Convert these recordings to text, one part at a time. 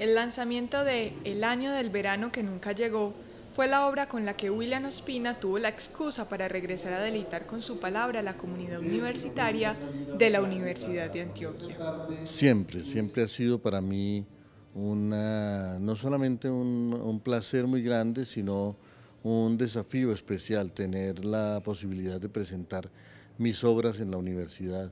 El lanzamiento de El año del verano que nunca llegó fue la obra con la que William Ospina tuvo la excusa para regresar a deleitar con su palabra a la comunidad universitaria de la Universidad de Antioquia. Siempre, siempre ha sido para mí una, no solamente un placer muy grande, sino un desafío especial tener la posibilidad de presentar mis obras en la universidad.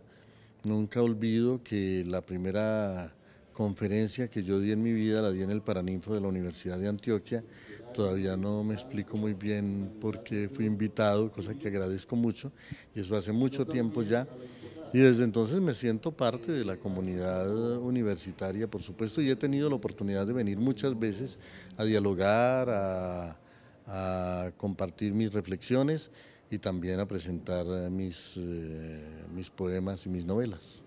Nunca olvido que la primera conferencia que yo di en mi vida, la di en el Paraninfo de la Universidad de Antioquia. Todavía no me explico muy bien por qué fui invitado, cosa que agradezco mucho, y eso hace mucho tiempo ya. Y desde entonces me siento parte de la comunidad universitaria, por supuesto, y he tenido la oportunidad de venir muchas veces a dialogar, a, compartir mis reflexiones y también a presentar mis, eh, mis poemas y mis novelas.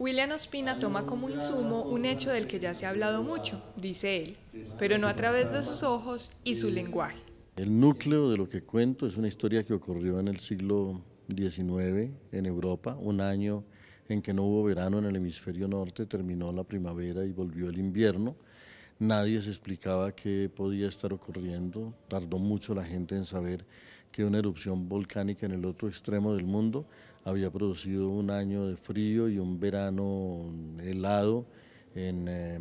William Ospina toma como insumo un hecho del que ya se ha hablado mucho, dice él, pero no a través de sus ojos y su lenguaje. El núcleo de lo que cuento es una historia que ocurrió en el siglo XIX en Europa, un año en que no hubo verano en el hemisferio norte, terminó la primavera y volvió el invierno. Nadie se explicaba qué podía estar ocurriendo. Tardó mucho la gente en saber que una erupción volcánica en el otro extremo del mundo había producido un año de frío y un verano helado en, eh,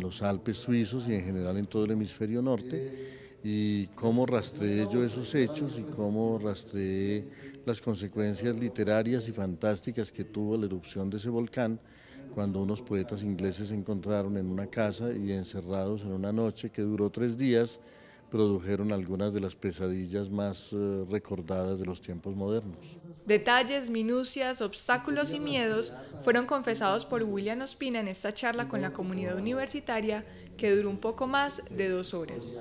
los Alpes suizos y en general en todo el hemisferio norte y cómo rastreé yo esos hechos y cómo rastreé las consecuencias literarias y fantásticas que tuvo la erupción de ese volcán cuando unos poetas ingleses se encontraron en una casa y encerrados en una noche que duró tres días, produjeron algunas de las pesadillas más eh, recordadas de los tiempos modernos. Detalles, minucias, obstáculos y miedos fueron confesados por William Ospina en esta charla con la comunidad universitaria que duró un poco más de dos horas.